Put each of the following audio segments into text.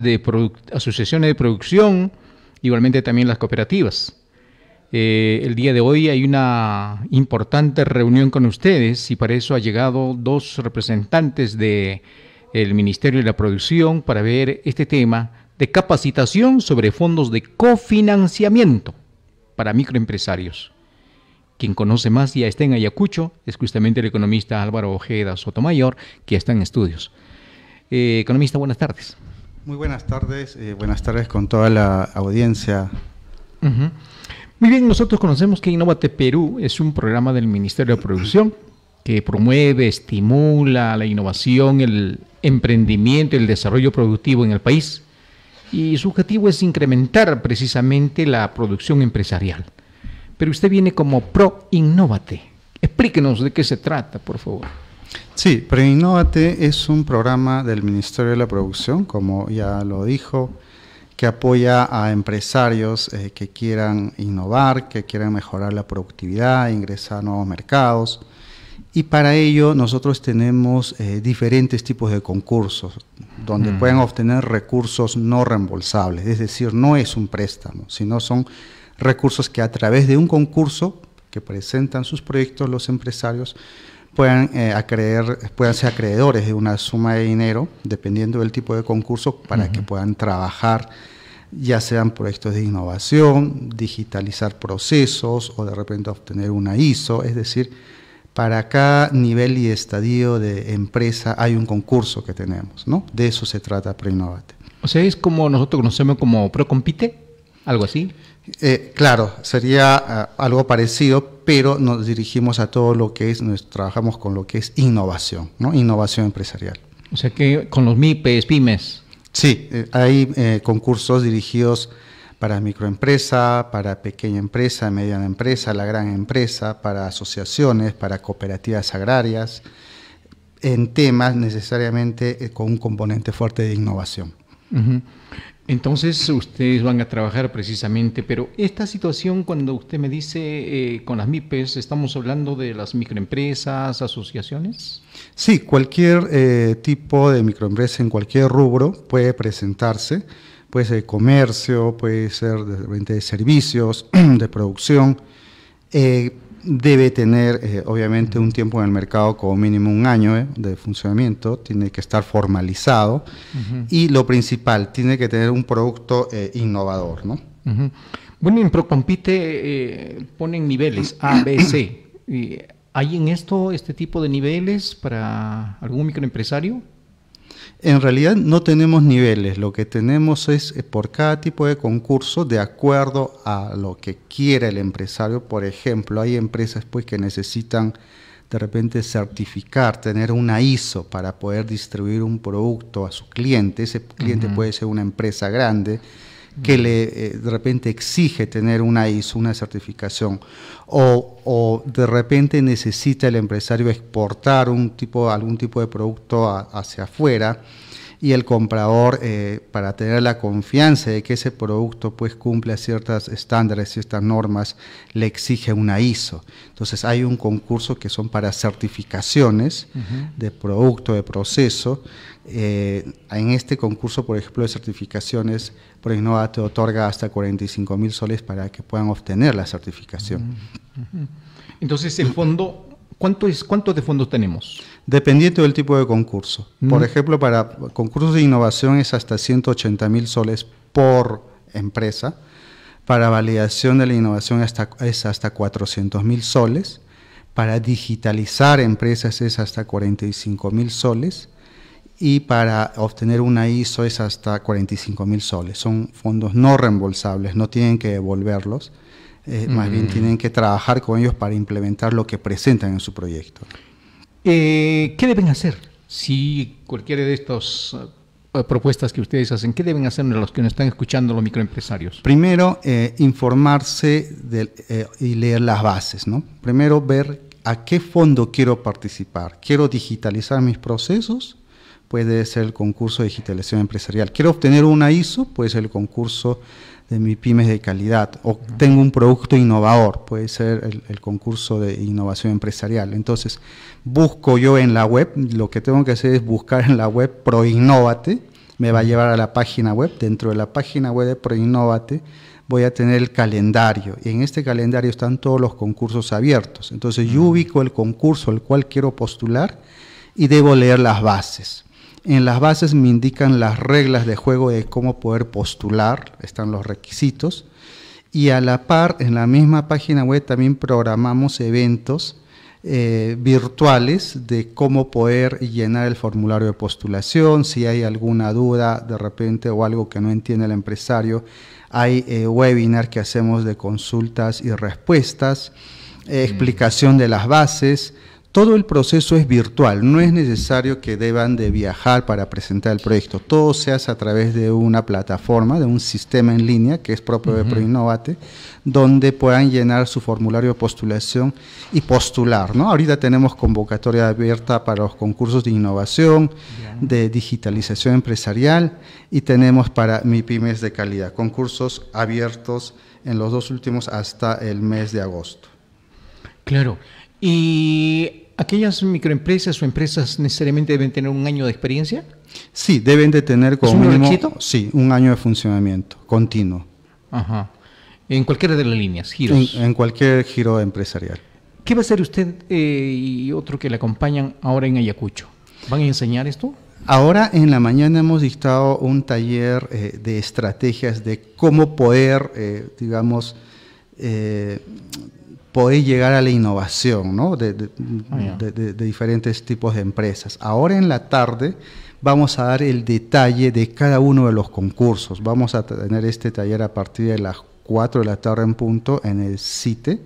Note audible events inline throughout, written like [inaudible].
de asociaciones de producción, igualmente también las cooperativas. Eh, el día de hoy hay una importante reunión con ustedes y para eso ha llegado dos representantes del el Ministerio de la Producción para ver este tema de capacitación sobre fondos de cofinanciamiento para microempresarios. Quien conoce más ya está en Ayacucho, es justamente el economista Álvaro Ojeda Sotomayor, que está en estudios. Eh, economista, buenas tardes. Muy buenas tardes, eh, buenas tardes con toda la audiencia. Muy bien, nosotros conocemos que Innovate Perú es un programa del Ministerio de Producción que promueve, estimula la innovación, el emprendimiento, el desarrollo productivo en el país. Y su objetivo es incrementar precisamente la producción empresarial. Pero usted viene como Pro Innovate. Explíquenos de qué se trata, por favor. Sí, preinnovate es un programa del Ministerio de la Producción, como ya lo dijo, que apoya a empresarios eh, que quieran innovar, que quieran mejorar la productividad, ingresar a nuevos mercados. Y para ello nosotros tenemos eh, diferentes tipos de concursos donde mm. pueden obtener recursos no reembolsables, es decir, no es un préstamo, sino son recursos que a través de un concurso que presentan sus proyectos los empresarios puedan, eh, acreer, puedan ser acreedores de una suma de dinero, dependiendo del tipo de concurso, para que puedan trabajar ya sean proyectos de innovación, digitalizar procesos o de repente obtener una ISO, es decir, para cada nivel y estadio de empresa hay un concurso que tenemos, ¿no? De eso se trata Preinnovate. O sea, es como nosotros conocemos como Procompite. ¿Algo así? Eh, claro, sería eh, algo parecido, pero nos dirigimos a todo lo que es, nos trabajamos con lo que es innovación, ¿no? Innovación empresarial. O sea que con los MIPES, pymes. Sí, eh, hay concursos dirigidos para microempresa, para pequeña empresa, mediana empresa, la gran empresa, para asociaciones, para cooperativas agrarias, en temas necesariamente con un componente fuerte de innovación. Entonces ustedes van a trabajar precisamente, pero esta situación cuando usted me dice eh, con las MIPES, ¿estamos hablando de las microempresas, asociaciones? Sí, cualquier eh, tipo de microempresa en cualquier rubro puede presentarse, puede ser comercio, puede ser de, de servicios, [clears throat] de producción. Eh, debe tener, eh, obviamente, un tiempo en el mercado como mínimo un año eh, de funcionamiento, tiene que estar formalizado y lo principal, tiene que tener un producto eh, innovador. ¿no? Bueno, en Procompite ponen niveles A, B, C. [clears throat] ¿Hay en esto este tipo de niveles para algún microempresario? En realidad no tenemos niveles, lo que tenemos es eh, por cada tipo de concurso de acuerdo a lo que quiera el empresario. Por ejemplo, hay empresas pues que necesitan de repente certificar, tener una ISO para poder distribuir un producto a su cliente. Ese cliente puede ser una empresa grande que le eh, de repente exige tener una ISO, una certificación, o, de repente necesita el empresario exportar un tipo, algún tipo de producto hacia afuera, y el comprador eh, para tener la confianza de que ese producto pues cumple ciertos estándares, ciertas normas, le exige una ISO. Entonces hay un concurso que son para certificaciones de producto, de proceso. Eh, en este concurso, por ejemplo, de certificaciones, Proinnova te otorga hasta 45 mil soles para que puedan obtener la certificación. Entonces el fondo, ¿cuánto, es, cuánto de fondos tenemos? dependiendo del tipo de concurso. Por ejemplo, para concursos de innovación es hasta 180 mil soles por empresa. Para validación de la innovación hasta, es hasta 400 mil soles. Para digitalizar empresas es hasta 45 mil soles. Y para obtener una ISO es hasta 45 mil soles. Son fondos no reembolsables, no tienen que devolverlos. Eh, más bien mm. tienen que trabajar con ellos para implementar lo que presentan en su proyecto. Eh, ¿Qué deben hacer si cualquiera de estas eh, propuestas que ustedes hacen, qué deben hacer los que nos están escuchando los microempresarios? Primero, eh, informarse y leer las bases, ¿no? Primero, ver a qué fondo quiero participar. ¿Quiero digitalizar mis procesos? Puede ser el concurso de digitalización empresarial. ¿Quiero obtener una ISO? Puede ser el concurso de mi pymes de calidad o tengo un producto innovador, puede ser el, concurso de innovación empresarial. Entonces, busco yo en la web, lo que tengo que hacer es buscar en la web Proinnovate, me va a llevar a la página web, dentro de la página web de Proinnovate voy a tener el calendario y en este calendario están todos los concursos abiertos. Entonces, yo ubico el concurso al cual quiero postular y debo leer las bases. En las bases me indican las reglas de juego de cómo poder postular, están los requisitos. Y a la par, en la misma página web también programamos eventos eh, virtuales de cómo poder llenar el formulario de postulación, si hay alguna duda de repente o algo que no entiende el empresario. Hay eh, webinar que hacemos de consultas y respuestas, mm. explicación de las bases, todo el proceso es virtual, no es necesario que deban de viajar para presentar el proyecto. Todo se hace a través de una plataforma, de un sistema en línea que es propio de ProInnovate, donde puedan llenar su formulario de postulación y postular. ¿no? Ahorita tenemos convocatoria abierta para los concursos de innovación, de digitalización empresarial y tenemos para MIPIMES de calidad, concursos abiertos en los dos últimos hasta el mes de agosto. Claro. Y ¿Aquellas microempresas o empresas necesariamente deben tener un año de experiencia? Sí, deben de tener como un mínimo, sí, un año de funcionamiento continuo. Ajá. En cualquiera de las líneas, giros. En, cualquier giro empresarial. ¿Qué va a hacer usted eh, y otro que le acompañan ahora en Ayacucho? ¿Van a enseñar esto? Ahora en la mañana hemos dictado un taller eh, de estrategias de cómo poder, eh, digamos, eh, podéis llegar a la innovación ¿no? Ah, de, diferentes tipos de empresas. Ahora en la tarde vamos a dar el detalle de cada uno de los concursos. Vamos a tener este taller a partir de las 4 de la tarde en punto en el CITE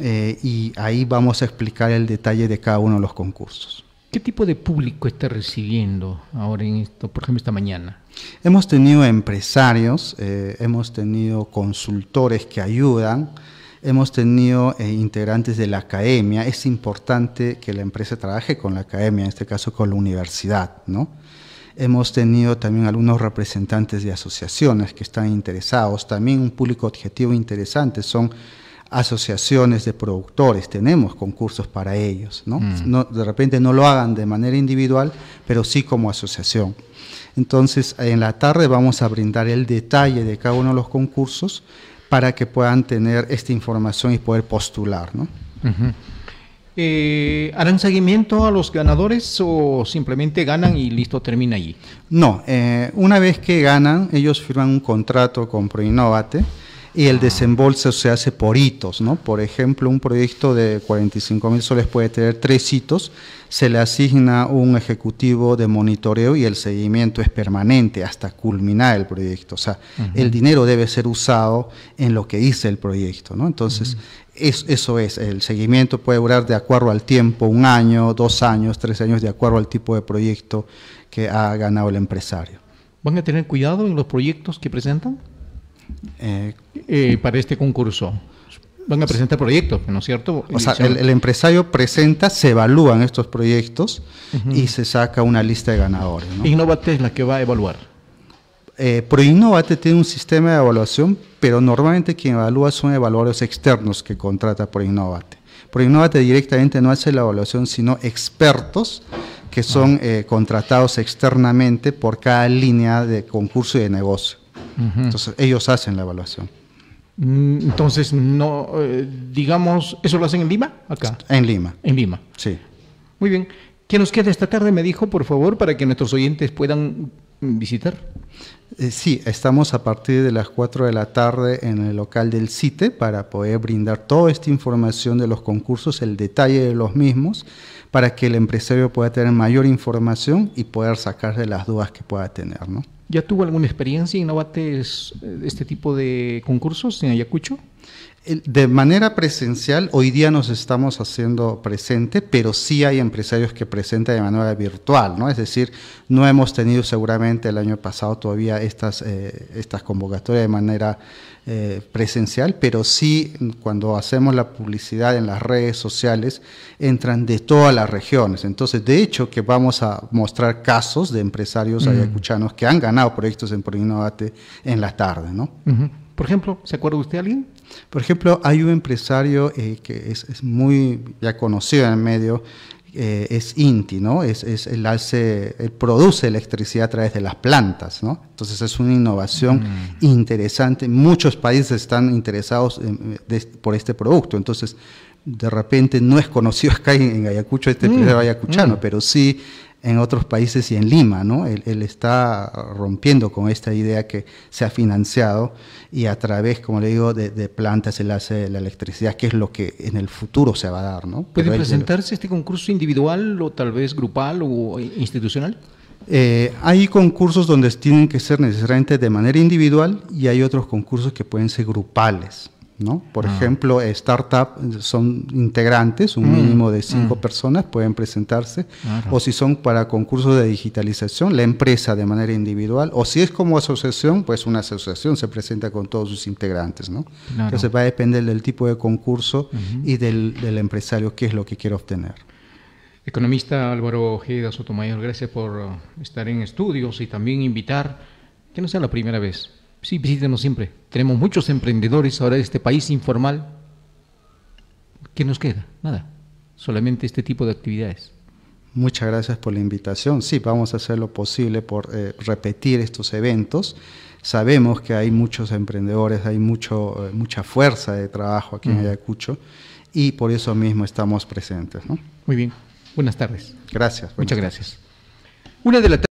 eh, y ahí vamos a explicar el detalle de cada uno de los concursos. ¿Qué tipo de público está recibiendo ahora en esto, por ejemplo, esta mañana? Hemos tenido empresarios, eh, hemos tenido consultores que ayudan, hemos tenido eh, integrantes de la academia, es importante que la empresa trabaje con la academia, en este caso con la universidad, ¿no? Hemos tenido también algunos representantes de asociaciones que están interesados, también un público objetivo interesante son asociaciones de productores, tenemos concursos para ellos, ¿no? Mm. ¿no? De repente no lo hagan de manera individual, pero sí como asociación. Entonces, en la tarde vamos a brindar el detalle de cada uno de los concursos, para que puedan tener esta información y poder postular. ¿no? Eh, ¿Harán seguimiento a los ganadores o simplemente ganan y listo, termina allí? No, eh, una vez que ganan, ellos firman un contrato con Proinnovate y el desembolso se hace por hitos, ¿no? Por ejemplo, un proyecto de 45 mil soles puede tener tres hitos, se le asigna un ejecutivo de monitoreo y el seguimiento es permanente hasta culminar el proyecto. O sea, el dinero debe ser usado en lo que dice el proyecto, ¿no? Entonces, eso es, el seguimiento puede durar de acuerdo al tiempo, un año, dos años, tres años, de acuerdo al tipo de proyecto que ha ganado el empresario. ¿Van a tener cuidado en los proyectos que presentan? Eh, eh, para este concurso? Van a presentar proyectos, ¿no es cierto? O sea, el, empresario presenta, se evalúan estos proyectos y se saca una lista de ganadores. ¿no? Innovate es la que va a evaluar. Eh, Proinnovate tiene un sistema de evaluación, pero normalmente quien evalúa son evaluadores externos que contrata Proinnovate. Proinnovate directamente no hace la evaluación, sino expertos que son ah. eh, contratados externamente por cada línea de concurso y de negocio. Entonces, ellos hacen la evaluación. Mm, entonces, no, eh, digamos, ¿eso lo hacen en Lima? Acá. En Lima. En Lima. Sí. Muy bien. ¿Qué nos queda esta tarde, me dijo, por favor, para que nuestros oyentes puedan visitar? Eh, sí, estamos a partir de las 4 de la tarde en el local del CITE para poder brindar toda esta información de los concursos, el detalle de los mismos, para que el empresario pueda tener mayor información y poder sacarse las dudas que pueda tener, ¿no? ¿Ya tuvo alguna experiencia en Aguates eh, este tipo de concursos en Ayacucho? De manera presencial, hoy día nos estamos haciendo presente, pero sí hay empresarios que presentan de manera virtual, ¿no? Es decir, no hemos tenido seguramente el año pasado todavía estas, eh, estas convocatorias de manera eh, presencial, pero sí cuando hacemos la publicidad en las redes sociales, entran de todas las regiones. Entonces, de hecho, que vamos a mostrar casos de empresarios mm. ayacuchanos que han ganado proyectos en Proinnovate en la tarde, ¿no? Por ejemplo, ¿se acuerda usted alguien? Por ejemplo, hay un empresario eh, que es, muy ya conocido en el medio, eh, es Inti, ¿no? Es, él, produce electricidad a través de las plantas, ¿no? Entonces es una innovación mm. interesante. Muchos países están interesados por este producto. Entonces, de repente no es conocido acá en, Ayacucho, este mm. Mm. ayacuchano, pero sí en otros países y en Lima, ¿no? Él, está rompiendo con esta idea que se ha financiado y a través, como le digo, de, de plantas le hace la electricidad, que es lo que en el futuro se va a dar, ¿no? ¿Puede presentarse este concurso individual o tal vez grupal o institucional? Eh, hay concursos donde tienen que ser necesariamente de manera individual y hay otros concursos que pueden ser grupales. Por ah. ejemplo, startups son integrantes, un mm. mínimo de cinco mm. personas pueden presentarse, o si son para concursos de digitalización, la empresa de manera individual, o si es como asociación, pues una asociación se presenta con todos sus integrantes, ¿no? Entonces va a depender del tipo de concurso y del, del empresario qué es lo que quiere obtener. Economista Álvaro Ojeda Sotomayor, gracias por estar en estudios y también invitar, que no sea la primera vez, Sí, visítenos siempre. Tenemos muchos emprendedores ahora de este país informal. ¿Qué nos queda? Nada. Solamente este tipo de actividades. Muchas gracias por la invitación. Sí, vamos a hacer lo posible por eh, repetir estos eventos. Sabemos que hay muchos emprendedores, hay mucho, eh, mucha fuerza de trabajo aquí en Ayacucho y por eso mismo estamos presentes. Muy bien. Buenas tardes. Gracias. Muchas gracias. Una de las